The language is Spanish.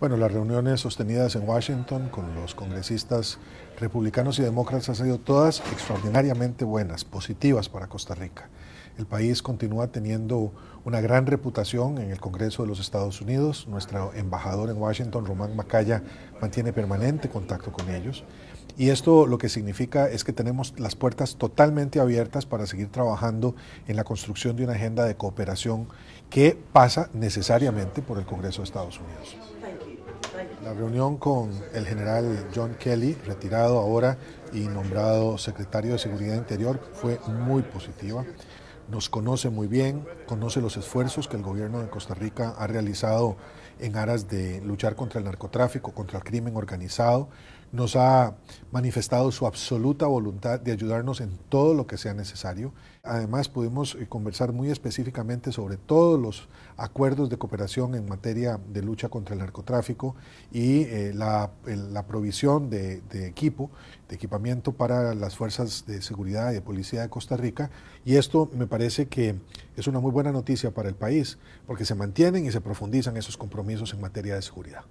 Bueno, las reuniones sostenidas en Washington con los congresistas republicanos y demócratas han sido todas extraordinariamente buenas, positivas para Costa Rica. El país continúa teniendo una gran reputación en el Congreso de los Estados Unidos. Nuestro embajador en Washington, Román Macaya, mantiene permanente contacto con ellos. Y esto lo que significa es que tenemos las puertas totalmente abiertas para seguir trabajando en la construcción de una agenda de cooperación que pasa necesariamente por el Congreso de Estados Unidos. La reunión con el general John Kelly, retirado ahora y nombrado secretario de Seguridad Interior, fue muy positiva nos conoce muy bien, conoce los esfuerzos que el gobierno de Costa Rica ha realizado en aras de luchar contra el narcotráfico, contra el crimen organizado nos ha manifestado su absoluta voluntad de ayudarnos en todo lo que sea necesario. Además, pudimos eh, conversar muy específicamente sobre todos los acuerdos de cooperación en materia de lucha contra el narcotráfico y eh, la, provisión de, equipo, de equipamiento para las fuerzas de seguridad y de policía de Costa Rica. Y esto me parece que es una muy buena noticia para el país, porque se mantienen y se profundizan esos compromisos en materia de seguridad.